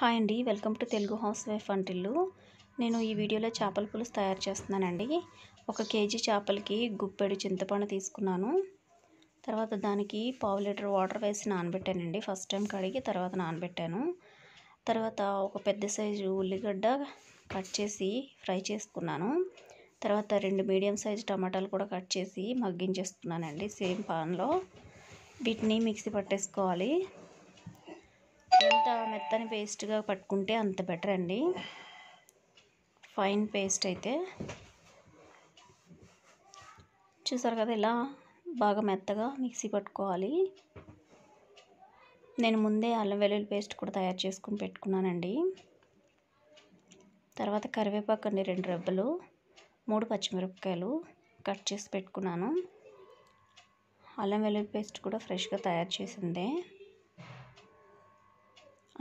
hi అండి welcome to Telugu housewife అంటిల్లు నేను ఈ వీడియోలో చేపల పులుసు తయారు చేస్తున్నానండి ఒక కేజీ చేపలకి గుప్పెడు చింతపండు తీసుకున్నాను తర్వాత దానికి పావు లీటర్ వాటర్ వేసి నానబెట్టానండి ఫస్ట్ టైం కడిగి తర్వాత నానబెట్టాను తర్వాత ఒక పెద్ద సైజు ఉల్లిగడ్డ కట్ చేసి ఫ్రై చేసుకున్నాను తర్వాత రెండు మీడియం సైజు టమాటాలు కూడా కట్ చేసి మగ్గించేసుకున్నానండి సేమ్ పాన్లో వీటిని మిక్సీ పట్టేసుకోవాలి మెత్తని పేస్ట్గా పట్టుకుంటే అంత బెటర్ అండి ఫైన్ పేస్ట్ అయితే చూసారు కదా ఇలా బాగా మెత్తగా మిక్సీ పట్టుకోవాలి నేను ముందే అల్లం వెల్లుల్లి పేస్ట్ కూడా తయారు చేసుకుని పెట్టుకున్నానండి తర్వాత కరివేపాకు అండి రెండు రెబ్బలు మూడు పచ్చిమిరపకాయలు కట్ చేసి పెట్టుకున్నాను అల్లం వెల్లుల్లి పేస్ట్ కూడా ఫ్రెష్గా తయారు చేసిందే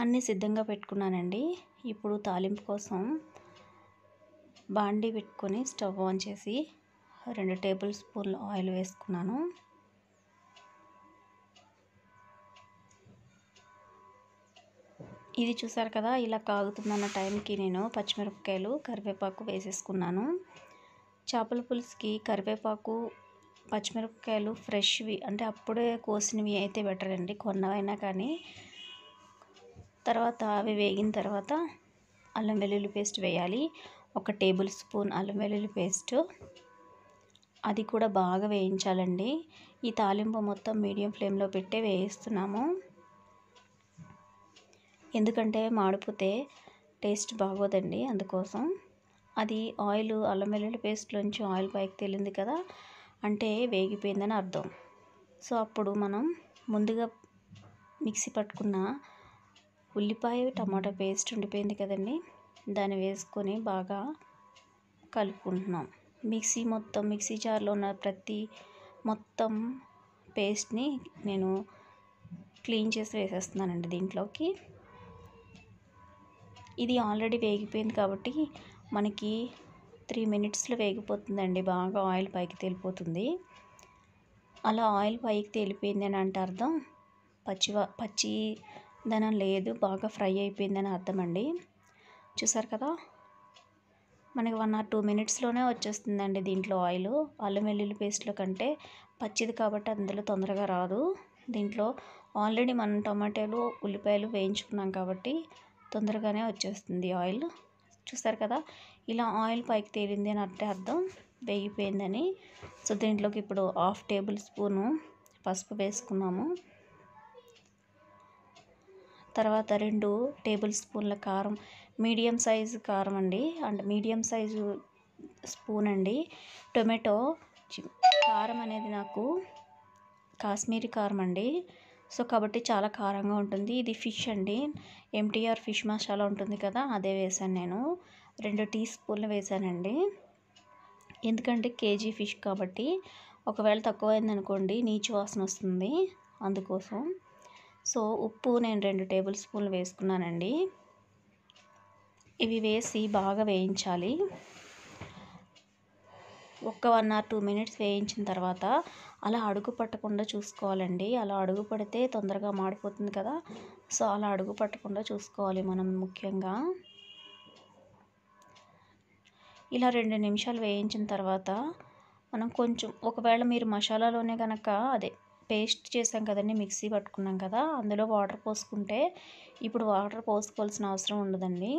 అన్నీ సిద్ధంగా పెట్టుకున్నానండి ఇప్పుడు తాలింపు కోసం బాండీ పెట్టుకొని స్టవ్ ఆన్ చేసి రెండు టేబుల్ స్పూన్ ఆయిల్ వేసుకున్నాను ఇది చూసారు కదా ఇలా కాగుతుందన్న టైంకి నేను పచ్చిమిరపకాయలు కరివేపాకు వేసేసుకున్నాను చేపల పులుసుకి కరివేపాకు పచ్చిమిరపకాయలు ఫ్రెష్వి అంటే అప్పుడే కోసినవి అయితే బెటర్ అండి కొన్నవైనా కానీ తర్వాత అవి వేగిన తర్వాత అల్లం వెల్లుల్లి పేస్ట్ వేయాలి ఒక టేబుల్ స్పూన్ అల్లం వెల్లుల్లి పేస్ట్ అది కూడా బాగా వేయించాలండి ఈ తాలింపు మొత్తం మీడియం ఫ్లేమ్లో పెట్టే వేయిస్తున్నాము ఎందుకంటే మాడిపోతే టేస్ట్ బాగోదండి అందుకోసం అది ఆయిల్ అల్లం వెల్లుల్లి పేస్ట్లోంచి ఆయిల్ పైకి తేలింది కదా అంటే వేగిపోయిందని అర్థం సో అప్పుడు మనం ముందుగా మిక్సీ పట్టుకున్న ఉల్లిపాయ టమాటా పేస్ట్ ఉండిపోయింది కదండి దాన్ని వేసుకొని బాగా కలుపుకుంటున్నాం మిక్సీ మొత్తం మిక్సీ జార్లో ఉన్న ప్రతి మొత్తం పేస్ట్ని నేను క్లీన్ చేసి వేసేస్తున్నానండి దీంట్లోకి ఇది ఆల్రెడీ వేగిపోయింది కాబట్టి మనకి త్రీ మినిట్స్లో వేగిపోతుందండి బాగా ఆయిల్ పైకి తేలిపోతుంది అలా ఆయిల్ పైకి తేలిపోయింది అని అంటే అర్థం పచ్చి పచ్చి దనం లేదు బాగా ఫ్రై అయిపోయిందని అర్థం అండి చూసారు కదా మనకి వన్ ఆర్ టూ మినిట్స్లోనే వచ్చేస్తుందండి దీంట్లో ఆయిల్ అల్లం వెల్లుల్లి పేస్ట్లో కంటే పచ్చిది కాబట్టి అందులో తొందరగా రాదు దీంట్లో ఆల్రెడీ మనం టమాటాలు ఉల్లిపాయలు వేయించుకున్నాం కాబట్టి తొందరగానే వచ్చేస్తుంది ఆయిల్ చూస్తారు కదా ఇలా ఆయిల్ పైకి తేలింది అని అంటే అర్థం వేగిపోయిందని సో దీంట్లోకి ఇప్పుడు హాఫ్ టేబుల్ స్పూను పసుపు వేసుకున్నాము తర్వాత రెండు టేబుల్ స్పూన్ల కారం మీడియం సైజు కారం అండి అండ్ మీడియం సైజు స్పూన్ అండి టొమాటో కారం అనేది నాకు కాశ్మీరీ కారం అండి సో కాబట్టి చాలా కారంగా ఉంటుంది ఇది ఫిష్ అండి ఎంటీఆర్ ఫిష్ మసాలా ఉంటుంది కదా అదే వేసాను నేను రెండు టీ స్పూన్లు వేసానండి ఎందుకంటే కేజీ ఫిష్ కాబట్టి ఒకవేళ తక్కువైందనుకోండి నీచు వాసన వస్తుంది అందుకోసం సో ఉప్పు నేను రెండు టేబుల్ స్పూన్లు వేసుకున్నానండి ఇవి వేసి బాగా వేయించాలి ఒక్క వన్ ఆర్ టూ మినిట్స్ వేయించిన తర్వాత అలా అడుగు పట్టకుండా చూసుకోవాలండి అలా అడుగు పడితే తొందరగా మాడిపోతుంది కదా సో అలా అడుగు పట్టకుండా చూసుకోవాలి మనం ముఖ్యంగా ఇలా రెండు నిమిషాలు వేయించిన తర్వాత మనం కొంచెం ఒకవేళ మీరు మసాలాలోనే కనుక అదే పేస్ట్ చేసాం కదండి మిక్సీ పట్టుకున్నాం కదా అందులో వాటర్ పోసుకుంటే ఇప్పుడు వాటర్ పోసుకోవాల్సిన అవసరం ఉండదండి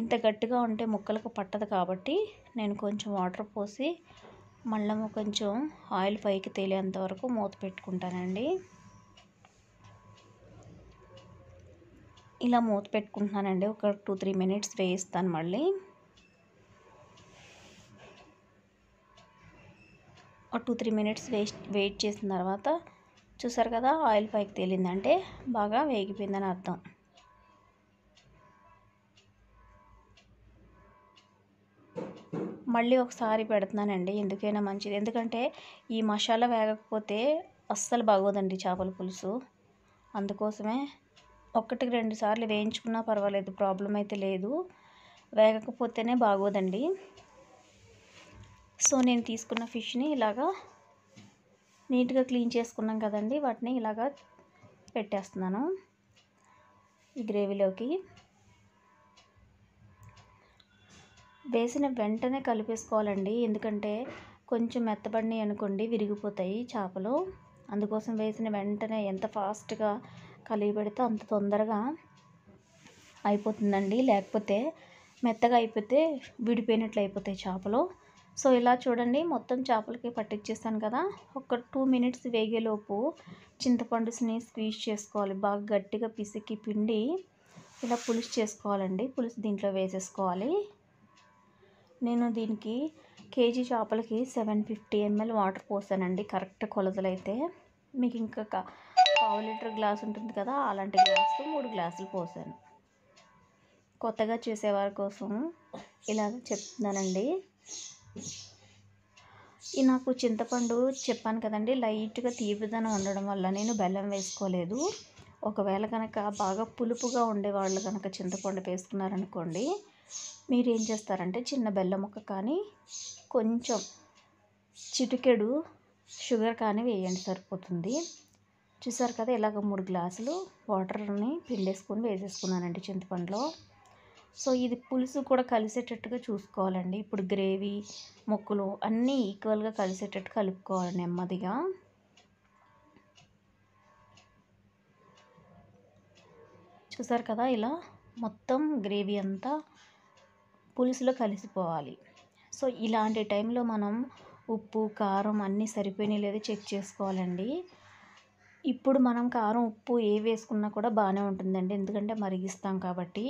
ఇంత గట్టిగా ఉంటే ముక్కలకు పట్టదు కాబట్టి నేను కొంచెం వాటర్ పోసి మళ్ళీ కొంచెం ఆయిల్ పైకి తేలేంత వరకు మూత పెట్టుకుంటానండి ఇలా మూత పెట్టుకుంటున్నానండి ఒక టూ త్రీ మినిట్స్ వేయిస్తాను మళ్ళీ two three minutes waste wait చేసిన తర్వాత చూసారు కదా ఆయిల్ పైకి తేలిందంటే బాగా వేగిపోయిందని అర్థం మళ్ళీ ఒకసారి పెడుతున్నానండి ఎందుకైనా మంచిది ఎందుకంటే ఈ మసాలా వేగకపోతే అస్సలు బాగోదండి చేపల పులుసు అందుకోసమే ఒకటికి రెండు సార్లు వేయించుకున్నా పర్వాలేదు ప్రాబ్లం అయితే లేదు వేగకపోతేనే బాగోదండి సో నేను తీసుకున్న ఫిష్ని ఇలాగా నీట్గా క్లీన్ చేసుకున్నాం కదండి వాటిని ఇలాగా పెట్టేస్తున్నాను ఈ గ్రేవీలోకి వేసిన వెంటనే కలిపేసుకోవాలండి ఎందుకంటే కొంచెం మెత్తబడిని అనుకోండి విరిగిపోతాయి చేపలు అందుకోసం వేసిన వెంటనే ఎంత ఫాస్ట్గా కలిగి పెడితే అంత తొందరగా అయిపోతుందండి లేకపోతే మెత్తగా అయిపోతే విడిపోయినట్లు అయిపోతాయి చేపలు సో ఇలా చూడండి మొత్తం చేపలకి పట్టించేసాను కదా ఒక టూ మినిట్స్ వేగేలోపు చింతపండుని స్క్వీజ్ చేసుకోవాలి బాగా గట్టిగా పిసికి పిండి ఇలా పులుసు చేసుకోవాలండి పులుసు దీంట్లో వేసేసుకోవాలి నేను దీనికి కేజీ చేపలకి సెవెన్ ఫిఫ్టీ ఎంఎల్ వాటర్ పోసానండి కరెక్ట్ కొలతలు అయితే మీకు ఇంకా పావు లీటర్ గ్లాస్ ఉంటుంది కదా అలాంటి గ్లాస్ మూడు గ్లాసులు పోసాను కొత్తగా చేసేవారి కోసం ఇలా చెప్తున్నానండి ఈ నాకు చింతపండు చెప్పాను కదండి లైట్గా తీపిదనం ఉండడం వల్ల నేను బెల్లం వేసుకోలేదు ఒకవేళ కనుక బాగా పులుపుగా ఉండేవాళ్ళు కనుక చింతపండు వేసుకున్నారనుకోండి మీరు ఏం చేస్తారంటే చిన్న బెల్లం ముక్క కానీ కొంచెం చిటికెడు షుగర్ కానీ వేయండి సరిపోతుంది చూసారు కదా ఇలాగ మూడు గ్లాసులు వాటర్ని పిండేసుకొని వేసేసుకున్నానండి చింతపండులో సో ఇది పులుసు కూడా కలిసేటట్టుగా చూసుకోవాలండి ఇప్పుడు గ్రేవీ ముక్కలు అన్నీ ఈక్వల్గా కలిసేటట్టు కలుపుకోవాలి నెమ్మదిగా చూసారు కదా ఇలా మొత్తం గ్రేవీ అంతా పులుసులో కలిసిపోవాలి సో ఇలాంటి టైంలో మనం ఉప్పు కారం అన్నీ సరిపోయినాయి లేదా చెక్ చేసుకోవాలండి ఇప్పుడు మనం కారం ఉప్పు ఏ వేసుకున్నా కూడా బాగానే ఉంటుందండి ఎందుకంటే మరిగిస్తాం కాబట్టి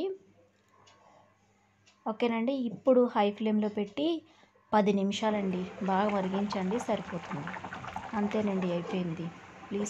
ఓకేనండి ఇప్పుడు హై ఫ్లేమ్లో పెట్టి పది నిమిషాలండి బాగా మరిగించండి సరిపోతుంది అంతేనండి అయిపోయింది ప్లీజ్